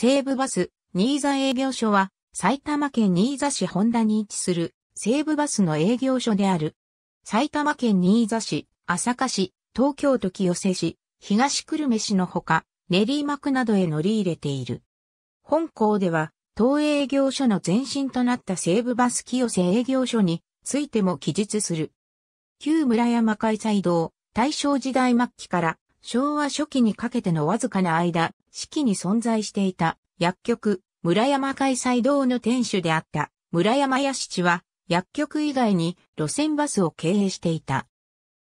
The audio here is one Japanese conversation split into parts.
西武バス、新座営業所は、埼玉県新座市本田に位置する、西武バスの営業所である。埼玉県新座市、朝霞市、東京都清瀬市、東久留米市のほか、練馬区などへ乗り入れている。本校では、当営業所の前身となった西武バス清瀬営業所についても記述する。旧村山開催堂、大正時代末期から昭和初期にかけてのわずかな間、四季に存在していた薬局、村山開催堂の店主であった村山屋七は薬局以外に路線バスを経営していた。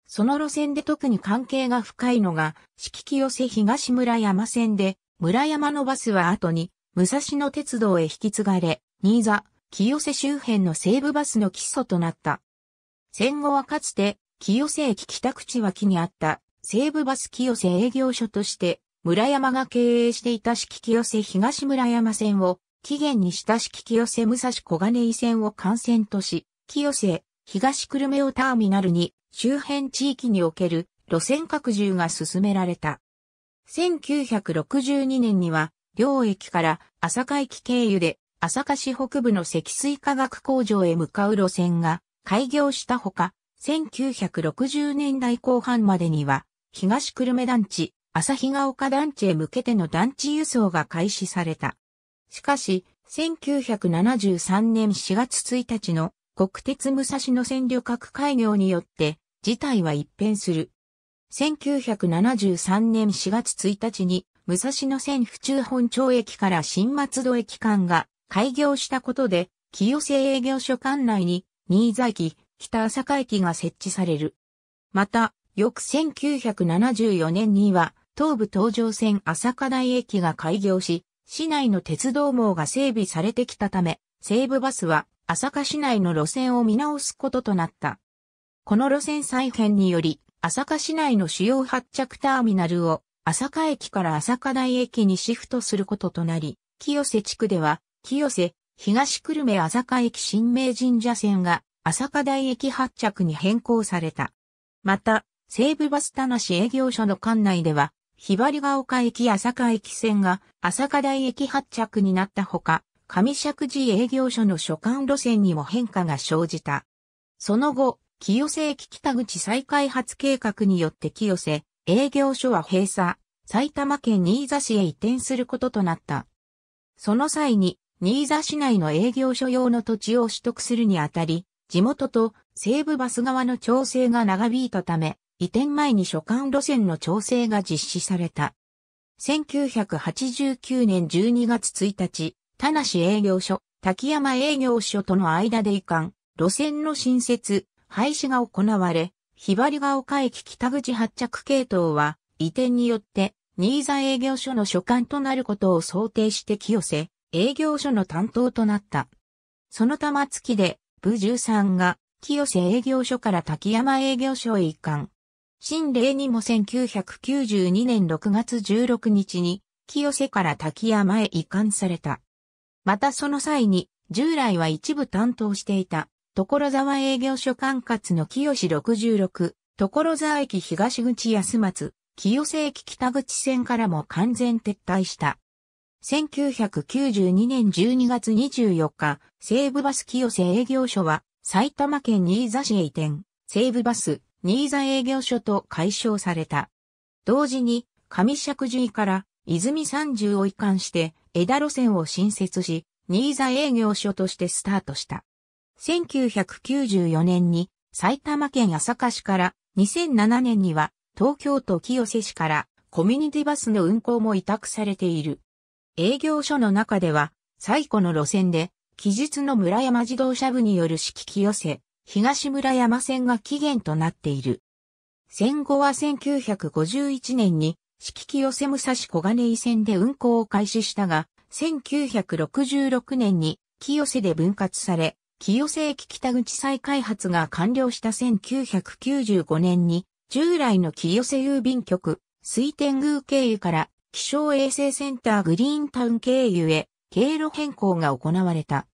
その路線で特に関係が深いのが、四季清瀬東村山線で、村山のバスは後に、武蔵野鉄道へ引き継がれ、新座、清瀬周辺の西部バスの基礎となった。戦後はかつて、清瀬駅北口脇にあった西部バス清瀬営業所として村山が経営していた敷き寄せ東村山線を起源にした敷き寄せ武蔵小金井線を幹線とし、木寄せ東久留米をターミナルに周辺地域における路線拡充が進められた。1962年には、両駅から朝霞駅経由で朝霞市北部の積水化学工場へ向かう路線が開業したほか、1960年代後半までには、東久留米団地、朝日ヶ丘団地へ向けての団地輸送が開始された。しかし、1973年4月1日の国鉄武蔵野線旅客開業によって事態は一変する。1973年4月1日に武蔵野線府中本町駅から新松戸駅間が開業したことで、清瀬営業所管内に新座駅、北朝霞駅が設置される。また、翌1974年には東武東上線朝霞台駅が開業し、市内の鉄道網が整備されてきたため、西武バスは朝霞市内の路線を見直すこととなった。この路線再編により、朝霞市内の主要発着ターミナルを朝霞駅から朝霞台駅にシフトすることとなり、清瀬地区では、清瀬、東久留米朝霞駅新名神社線が朝霞台駅発着に変更された。また、西武バス田無営業所の管内では、ひばりが丘駅浅香駅線が朝霞台駅発着になったほか、上石寺営業所の所管路線にも変化が生じた。その後、清瀬駅北口再開発計画によって清瀬営業所は閉鎖、埼玉県新座市へ移転することとなった。その際に、新座市内の営業所用の土地を取得するにあたり、地元と西部バス側の調整が長引いたため、移転前に所管路線の調整が実施された。1989年12月1日、田梨営業所、滝山営業所との間で移管、路線の新設、廃止が行われ、ひばりが丘駅北口発着系統は、移転によって、新座営業所の所管となることを想定して清瀬、営業所の担当となった。その玉月で、部13が、清瀬営業所から滝山営業所へ移管。新礼にも1992年6月16日に、清瀬から滝山へ移管された。またその際に、従来は一部担当していた、所沢営業所管轄の清66、所沢駅東口安松、清瀬駅北口線からも完全撤退した。1992年12月24日、西武バス清瀬営業所は、埼玉県新座市へ移転、西武バス、新座営業所と解消された。同時に、上尺樹井から泉三十を移管して枝路線を新設し、新座営業所としてスタートした。1994年に埼玉県朝霞市から2007年には東京都清瀬市からコミュニティバスの運行も委託されている。営業所の中では最古の路線で、期日の村山自動車部による式清寄せ、東村山線が起源となっている。戦後は1951年に四季清瀬武蔵小金井線で運行を開始したが、1966年に清瀬で分割され、清瀬駅北口再開発が完了した1995年に、従来の清瀬郵便局、水天宮経由から気象衛生センターグリーンタウン経由へ経路変更が行われた。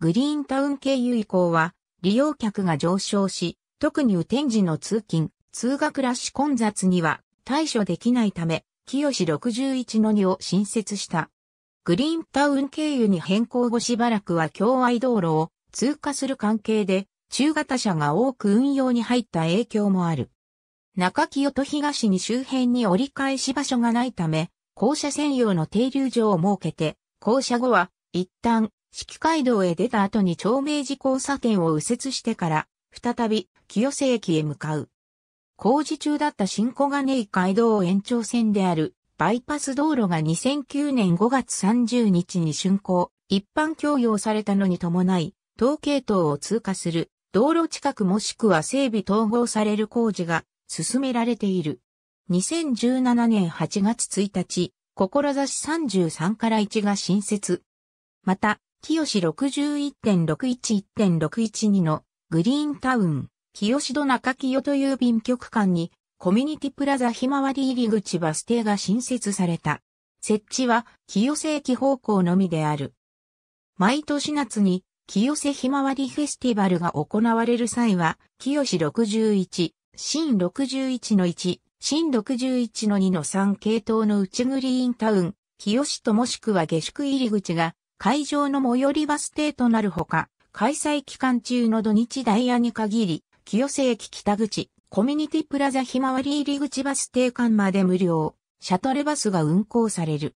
グリーンタウン経由以降は利用客が上昇し、特に雨天時の通勤、通学ラッシュ混雑には対処できないため、清61の2を新設した。グリーンタウン経由に変更後しばらくは境愛道路を通過する関係で、中型車が多く運用に入った影響もある。中清と東に周辺に折り返し場所がないため、校舎専用の停留所を設けて、校舎後は一旦四季街道へ出た後に長明寺交差点を右折してから、再び清瀬駅へ向かう。工事中だった新小金井街道延長線であるバイパス道路が2009年5月30日に竣工、一般供用されたのに伴い、東系統を通過する道路近くもしくは整備統合される工事が進められている。2017年8月1日、志33から1が新設。また、清61.61.612のグリーンタウン、清戸中清という便局間にコミュニティプラザひまわり入り口バス停が新設された。設置は清瀬駅方向のみである。毎年夏に清瀬ひまわりフェスティバルが行われる際は、清61、新61の1、新61の2の3系統の内グリーンタウン、清ともしくは下宿入り口が会場の最寄りバス停となるほか、開催期間中の土日ダイヤに限り、清瀬駅北口、コミュニティプラザひまわり入り口バス停間まで無料、シャトルバスが運行される。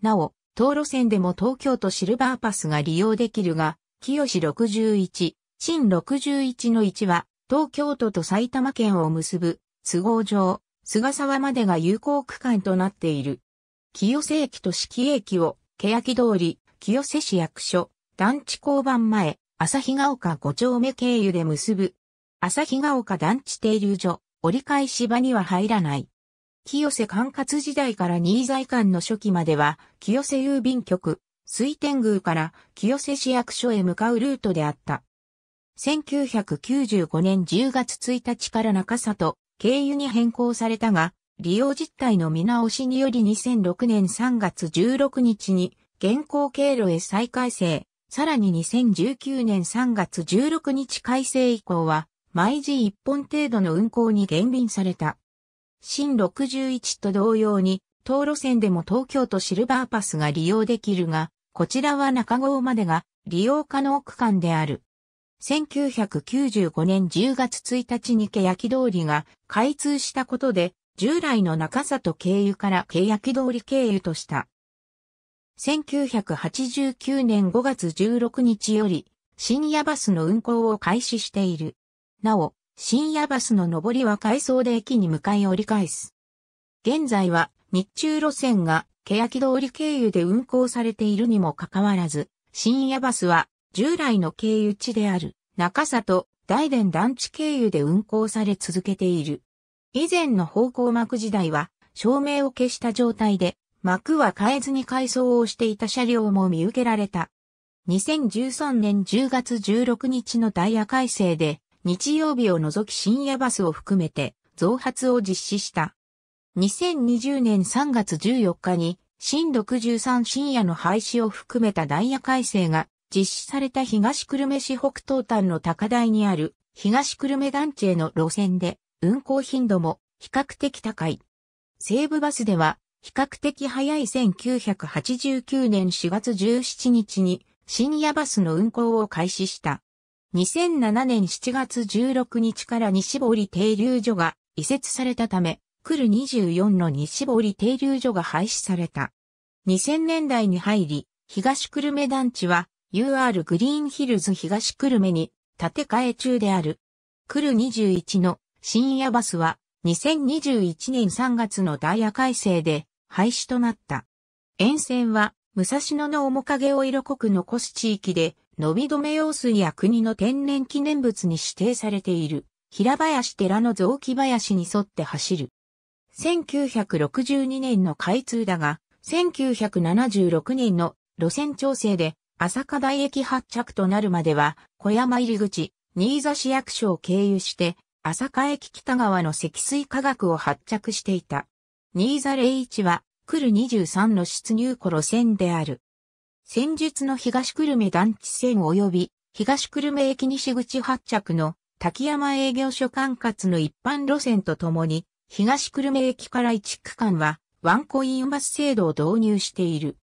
なお、東路線でも東京都シルバーパスが利用できるが、清61、新61の1は、東京都と埼玉県を結ぶ、都合上、菅沢までが有効区間となっている。清瀬駅と四季駅を、欅通り、清瀬市役所、団地交番前、日が丘五丁目経由で結ぶ。日が丘団地停留所、折り返し場には入らない。清瀬管轄時代から新財館の初期までは、清瀬郵便局、水天宮から清瀬市役所へ向かうルートであった。1995年10月1日から中里、経由に変更されたが、利用実態の見直しにより2006年3月16日に現行経路へ再改正、さらに2019年3月16日改正以降は、毎時1本程度の運行に減便された。新61と同様に、東路線でも東京都シルバーパスが利用できるが、こちらは中郷までが利用可能区間である。1995年10月1日にき通りが開通したことで、従来の中里経由からき通り経由とした。1989年5月16日より、深夜バスの運行を開始している。なお、深夜バスの上りは回送で駅に向かい折り返す。現在は日中路線が欅通り経由で運行されているにもかかわらず、深夜バスは従来の経由地である中里、大殿団地経由で運行され続けている。以前の方向幕時代は照明を消した状態で幕は変えずに改装をしていた車両も見受けられた。2013年10月16日のダイヤ改正で、日曜日を除き深夜バスを含めて増発を実施した。2020年3月14日に、新63深夜の廃止を含めたダイヤ改正が実施された東久留米市北東端の高台にある東久留米団地への路線で運行頻度も比較的高い。西部バスでは比較的早い1989年4月17日に深夜バスの運行を開始した。2007年7月16日から西堀停留所が移設されたため、来る24の西堀停留所が廃止された。2000年代に入り、東久留米団地は UR グリーンヒルズ東久留米に建て替え中である。来る21の深夜バスは2021年3月のダイヤ改正で廃止となった。沿線は武蔵野の面影を色濃く残す地域で、のび止め用水や国の天然記念物に指定されている、平林寺の雑木林に沿って走る。1962年の開通だが、1976年の路線調整で、朝霞台駅発着となるまでは、小山入口、新座市役所を経由して、朝霞駅北側の積水化学を発着していた。ザ・レイチは、クル23の出入庫路線である。戦術の東久留米団地線及び、東久留米駅西口発着の滝山営業所管轄の一般路線とともに、東久留米駅から1区間は、ワンコインバス制度を導入している。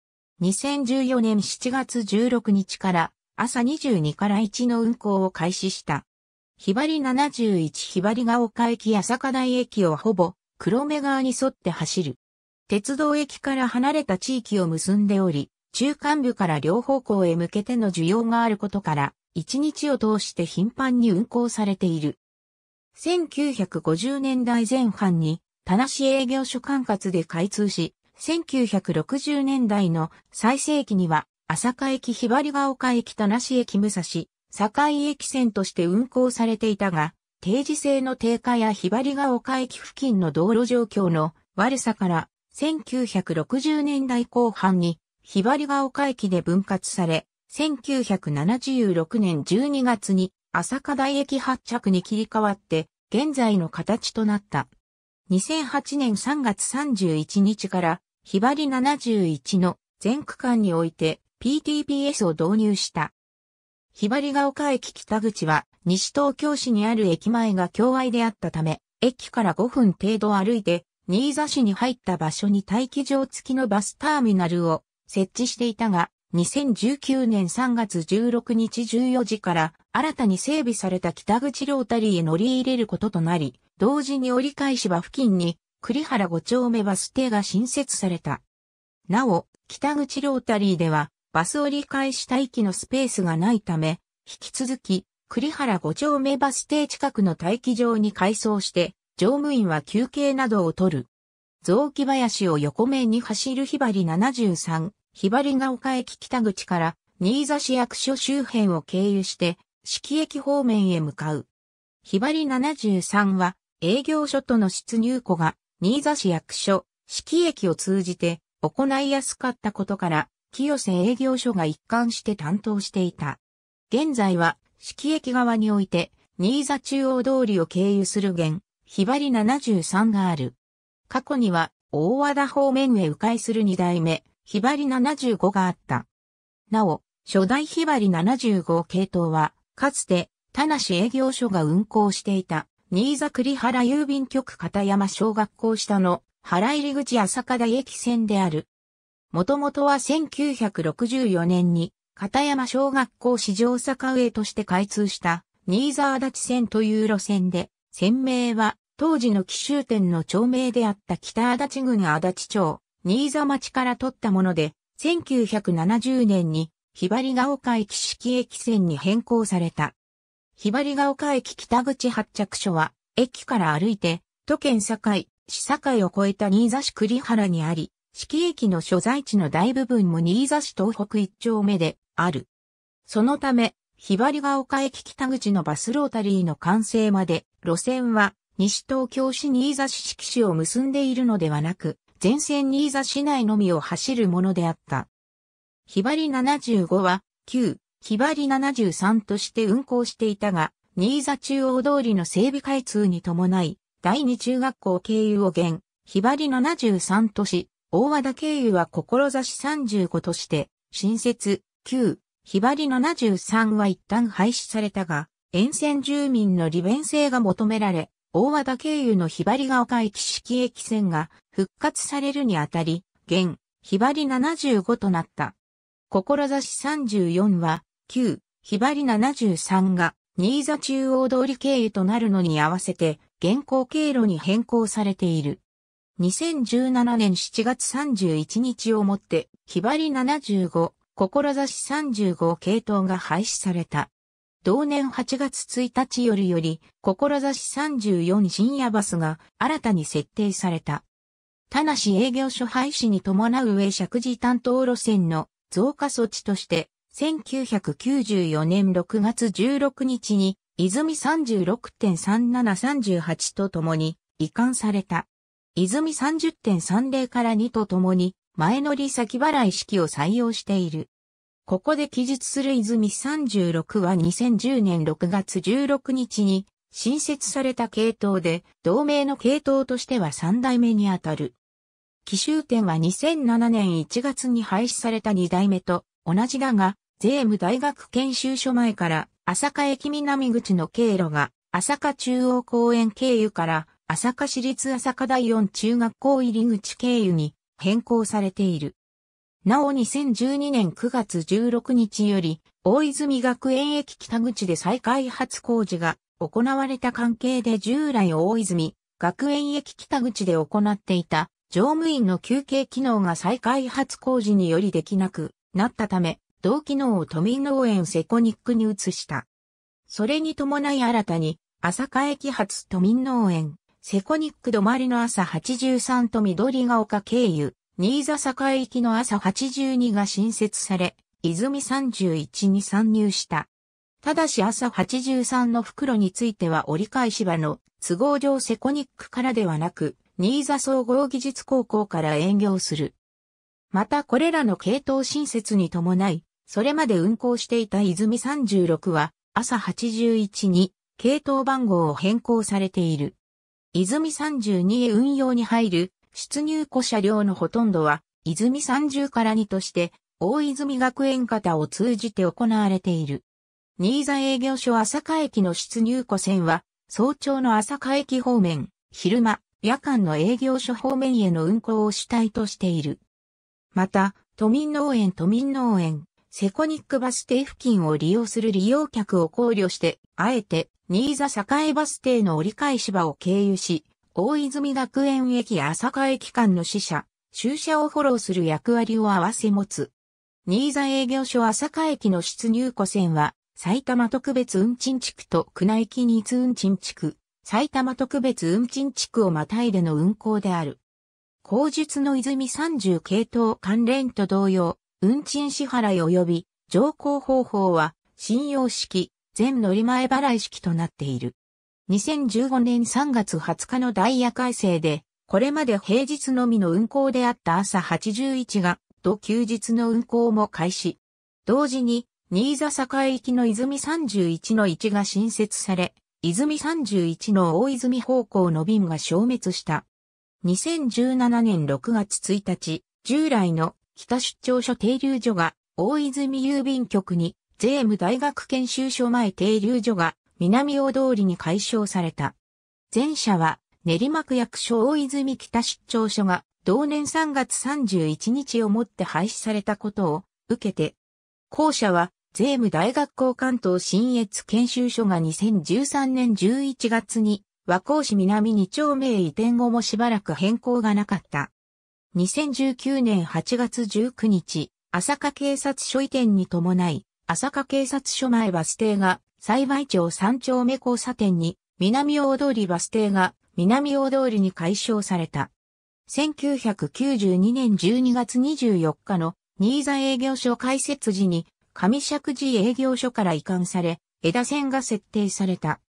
2014年7月16日から朝22から1の運行を開始した。ひばり71ひばりが丘駅や坂台駅をほぼ黒目川に沿って走る。鉄道駅から離れた地域を結んでおり、中間部から両方向へ向けての需要があることから、一日を通して頻繁に運行されている。1950年代前半に、田無営業所管轄で開通し、1960年代の最盛期には、朝霞駅ひばりが丘駅田無駅武蔵、境駅線として運行されていたが、定時性の低下やひばりが丘駅付近の道路状況の悪さから1960年代後半にひばりが丘駅で分割され、1976年12月に浅香台駅発着に切り替わって現在の形となった。2008年3月31日からひばり71の全区間において PTBS を導入した。ひばりが丘駅北口は西東京市にある駅前が境外であったため、駅から5分程度歩いて、新座市に入った場所に待機場付きのバスターミナルを設置していたが、2019年3月16日14時から新たに整備された北口ロータリーへ乗り入れることとなり、同時に折り返し場付近に栗原5丁目バス停が新設された。なお、北口ロータリーではバス折り返し待機のスペースがないため、引き続き栗原五丁目バス停近くの待機場に改装して、乗務員は休憩などを取る。雑木林を横目に走るひばり73、ひばりが丘駅北口から、新座市役所周辺を経由して、四季駅方面へ向かう。ひばり73は、営業所との出入庫が、新座市役所、四季駅を通じて、行いやすかったことから、清瀬営業所が一貫して担当していた。現在は、四季駅側において、新座中央通りを経由する原、ひばり73がある。過去には、大和田方面へ迂回する二代目、ひばり75があった。なお、初代ひばり75系統は、かつて、田梨営業所が運行していた、新座栗原郵便局片山小学校下の原入口朝香田駅線である。もともとは1964年に片山小学校史上坂上として開通した新座足立線という路線で、線名は当時の奇襲店の町名であった北足立郡足立町、新座町から取ったもので、1970年にひばりが丘駅式駅線に変更された。ひばりが丘駅北口発着所は、駅から歩いて、都県境、市境を越えた新座市栗原にあり、四季駅の所在地の大部分も新座市東北一丁目で、ある。そのため、ひばりが丘駅北口のバスロータリーの完成まで、路線は西東京市新座市敷市を結んでいるのではなく、全線新座市内のみを走るものであった。ひばり75は、旧、ひばり73として運行していたが、新座中央通りの整備開通に伴い、第二中学校経由を現、ひばり73都市、大和田経由は志35として、新設、9、ひばり73は一旦廃止されたが、沿線住民の利便性が求められ、大和田経由のひばりが丘駅式駅線が復活されるにあたり、現、ひばり75となった。志34は、旧、ひばり73が、新座中央通り経由となるのに合わせて、現行経路に変更されている。2017年7月31日をもって、ひばり75、志35系統が廃止された。同年8月1日よりより、志34深夜バスが新たに設定された。田無し営業所廃止に伴う上石地担当路線の増加措置として、1994年6月16日に、泉36.3738とともに移管された。泉30.30から2とともに前乗り先払い式を採用している。ここで記述する泉36は2010年6月16日に新設された系統で、同盟の系統としては3代目にあたる。奇襲店は2007年1月に廃止された2代目と同じだが、税務大学研修所前から朝霞駅南口の経路が朝霞中央公園経由から朝霞市立朝霞第四中学校入り口経由に変更されている。なお2012年9月16日より、大泉学園駅北口で再開発工事が行われた関係で従来大泉学園駅北口で行っていた乗務員の休憩機能が再開発工事によりできなくなったため、同機能を都民農園セコニックに移した。それに伴い新たに、朝霞駅発都民農園セコニック止まりの朝83と緑が丘経由、新座境行きの朝82が新設され、泉31に参入した。ただし朝83の袋については折り返し場の都合上セコニックからではなく、新座総合技術高校から営業する。またこれらの系統新設に伴い、それまで運行していた泉36は朝81に系統番号を変更されている。泉32へ運用に入る出入庫車両のほとんどは、泉30から2として、大泉学園方を通じて行われている。新座営業所朝霞駅の出入庫線は、早朝の朝霞駅方面、昼間、夜間の営業所方面への運行を主体としている。また、都民農園都民農園、セコニックバス停付近を利用する利用客を考慮して、あえて、新座栄バス停の折り返し場を経由し、大泉学園駅や朝霞駅間の支社、駐車をフォローする役割を合わせ持つ。新座営業所朝霞駅の出入庫線は、埼玉特別運賃地区と宮内機日運賃地区、埼玉特別運賃地区をまたいでの運行である。口述の泉30系統関連と同様、運賃支払い及び乗降方法は信用式、全乗り前払い式となっている。2015年3月20日のダイヤ改正で、これまで平日のみの運行であった朝81が、と休日の運行も開始。同時に、新座境行きの泉31の1が新設され、泉31の大泉方向の便が消滅した。2017年6月1日、従来の北出張所停留所が大泉郵便局に、税務大学研修所前停留所が南大通りに解消された。前者は練馬区役所大泉北出張所が同年3月31日をもって廃止されたことを受けて、後者は税務大学校関東新越研修所が2013年11月に和光市南2丁目へ移転後もしばらく変更がなかった。2019年8月19日、朝霞警察署移転に伴い、朝霞警察署前バス停が、栽培町三丁目交差点に、南大通りバス停が、南大通りに解消された。1992年12月24日の新座営業所開設時に上尺寺営業所から移管され、枝線が設定された。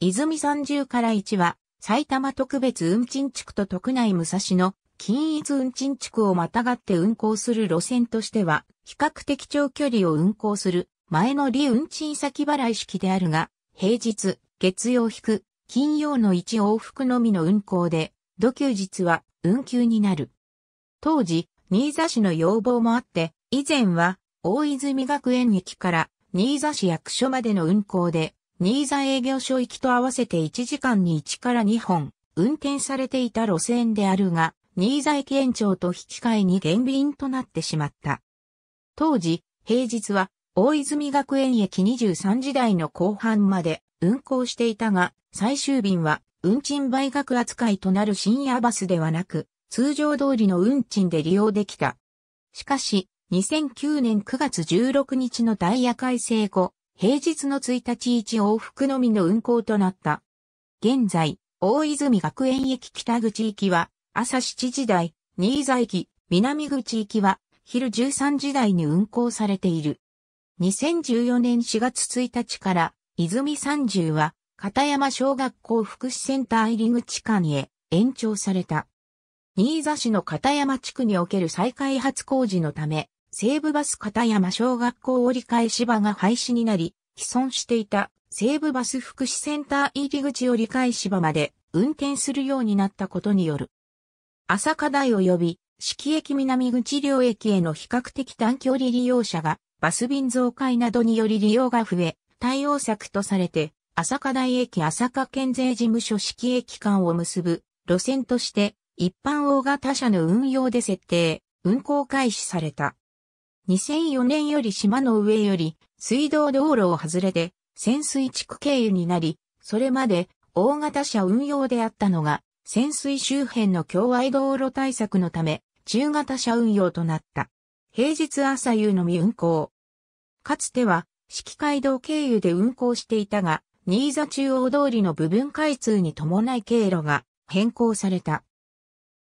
泉三十から1は埼玉特別運賃地区と徳内武蔵野均一運賃地区をまたがって運行する路線としては、比較的長距離を運行する前の利運賃先払い式であるが、平日、月曜引く、金曜の1往復のみの運行で、土休日は運休になる。当時、新座市の要望もあって、以前は大泉学園駅から新座市役所までの運行で、新座営業所行きと合わせて1時間に1から2本運転されていた路線であるが、新座駅延長と引き換えに減便となってしまった。当時、平日は大泉学園駅23時台の後半まで運行していたが、最終便は運賃倍額扱いとなる深夜バスではなく、通常通りの運賃で利用できた。しかし、2009年9月16日のダイヤ改正後、平日の1日1往復のみの運行となった。現在、大泉学園駅北口行きは、朝7時台、新座駅、南口行きは、昼13時台に運行されている。2014年4月1日から、泉三十は、片山小学校福祉センター入り口間へ延長された。新座市の片山地区における再開発工事のため、西武バス片山小学校折り返し場が廃止になり、既存していた西武バス福祉センター入り口折り返し場まで運転するようになったことによる朝課台及び、四季駅南口両駅への比較的短距離利用者が、バス便増改などにより利用が増え、対応策とされて、朝課台駅朝課県税事務所四季駅間を結ぶ路線として、一般大型車の運用で設定、運行開始された。2004年より島の上より水道道路を外れて潜水地区経由になり、それまで大型車運用であったのが潜水周辺の境外道路対策のため、中型車運用となった。平日朝夕のみ運行。かつては、四季街道経由で運行していたが、新座中央通りの部分開通に伴い経路が変更された。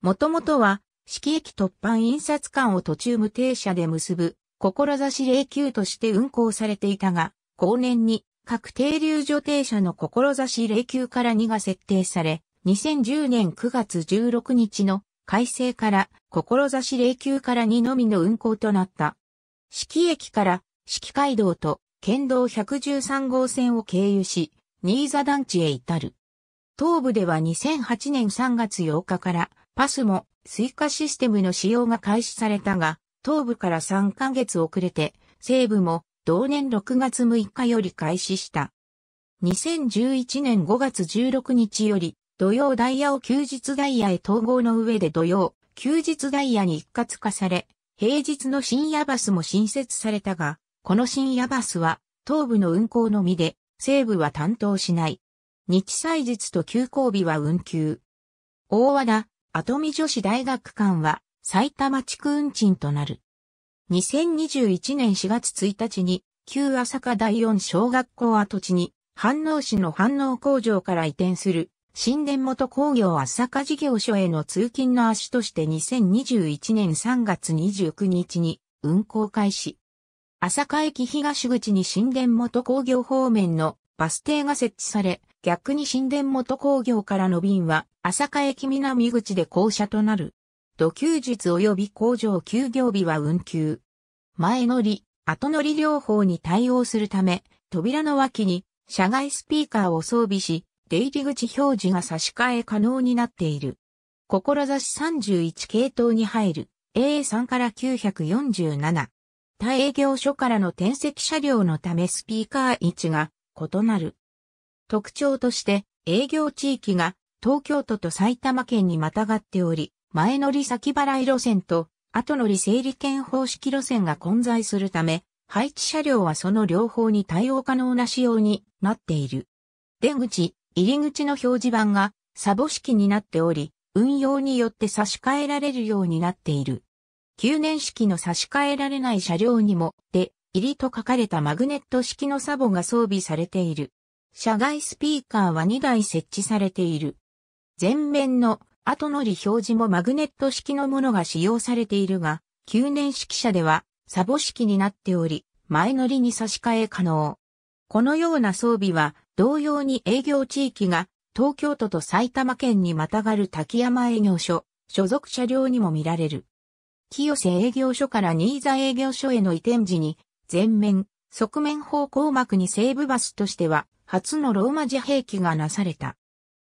もともとは、四季駅突破印刷館を途中無停車で結ぶ、志霊級として運行されていたが、後年に各停留所停車の志霊級から2が設定され、2010年9月16日の改正から、志霊柩から2のみの運行となった。四季駅から、四季街道と県道113号線を経由し、新座団地へ至る。東部では2008年3月8日から、パスも追加システムの使用が開始されたが、東部から3ヶ月遅れて、西部も同年6月6日より開始した。2011年5月16日より、土曜ダイヤを休日ダイヤへ統合の上で土曜、休日ダイヤに一括化され、平日の深夜バスも新設されたが、この深夜バスは東部の運行のみで、西部は担当しない。日祭日と休校日は運休。大和田、後見女子大学間は、埼玉地区運賃となる。2021年4月1日に、旧朝霞第4小学校跡地に、飯能市の飯能工場から移転する新田元工業浅香事業所への通勤の足として2021年3月29日に運行開始。浅香駅東口に新田元工業方面のバス停が設置され、逆に新田元工業からの便は浅香駅南口で降車となる。土休日及び工場休業日は運休。前乗り、後乗り両方に対応するため、扉の脇に社外スピーカーを装備し、出入り口表示が差し替え可能になっている。志31系統に入る A3 から947。他営業所からの転籍車両のためスピーカー位置が異なる。特徴として営業地域が東京都と埼玉県にまたがっており、前乗り先払い路線と後乗り整理券方式路線が混在するため、配置車両はその両方に対応可能な仕様になっている。出口、入り口の表示板がサボ式になっており、運用によって差し替えられるようになっている。旧年式の差し替えられない車両にも、で、入りと書かれたマグネット式のサボが装備されている。車外スピーカーは2台設置されている。前面の後乗り表示もマグネット式のものが使用されているが、旧年式車ではサボ式になっており、前乗りに差し替え可能。このような装備は同様に営業地域が東京都と埼玉県にまたがる滝山営業所、所属車両にも見られる。清瀬営業所から新座営業所への移転時に、全面、側面方向幕に西部バスとしては、初のローマ字兵器がなされた。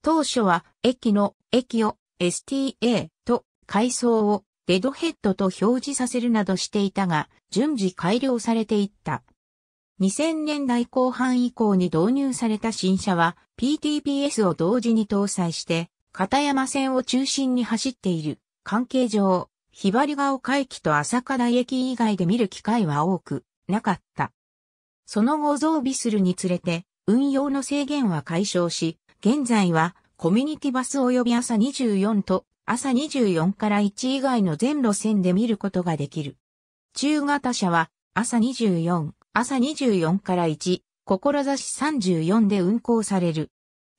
当初は、駅の、駅を、STA と、階層を、デッドヘッドと表示させるなどしていたが、順次改良されていった。2000年代後半以降に導入された新車は PTPS を同時に搭載して片山線を中心に走っている関係上、ひばりが丘駅と朝台駅以外で見る機会は多くなかった。その後増備するにつれて運用の制限は解消し、現在はコミュニティバス及び朝24と朝24から1以外の全路線で見ることができる。中型車は朝24、朝24から1、志34で運行される。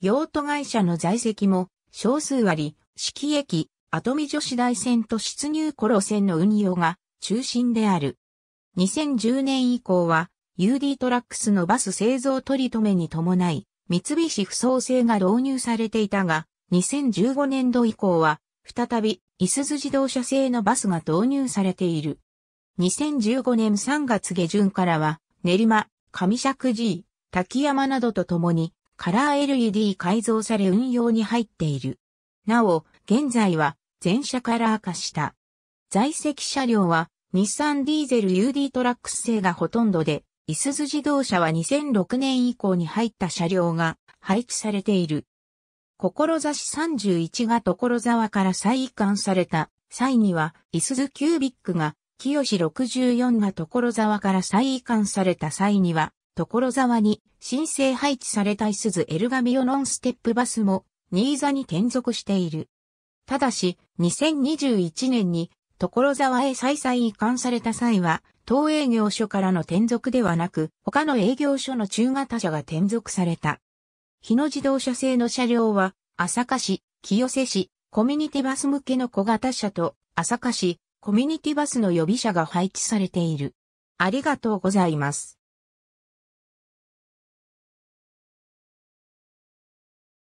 用途会社の在籍も少数割、四季駅、後見女子大線と出入コロ線の運用が中心である。2010年以降は UD トラックスのバス製造取り留めに伴い、三菱不創製が導入されていたが、2015年度以降は、再び、いすズ自動車製のバスが導入されている。2015年3月下旬からは、練馬、上尺 G、滝山などとともに、カラー LED 改造され運用に入っている。なお、現在は全車カラー化した。在籍車両は日産ディーゼル UD トラックス製がほとんどで、いすゞ自動車は2006年以降に入った車両が配置されている。志31が所沢から再移管された際には、いすゞキュービックが清64が所沢から再移管された際には、所沢に申請配置されたいすずエルガミオノンステップバスも新座に転属している。ただし、2021年に所沢へ再々移管された際は、当営業所からの転属ではなく、他の営業所の中型車が転属された。日野自動車製の車両は、朝霞市、清瀬市、コミュニティバス向けの小型車と、朝霞市、コミュニティバスの予備車が配置されている。ありがとうございます。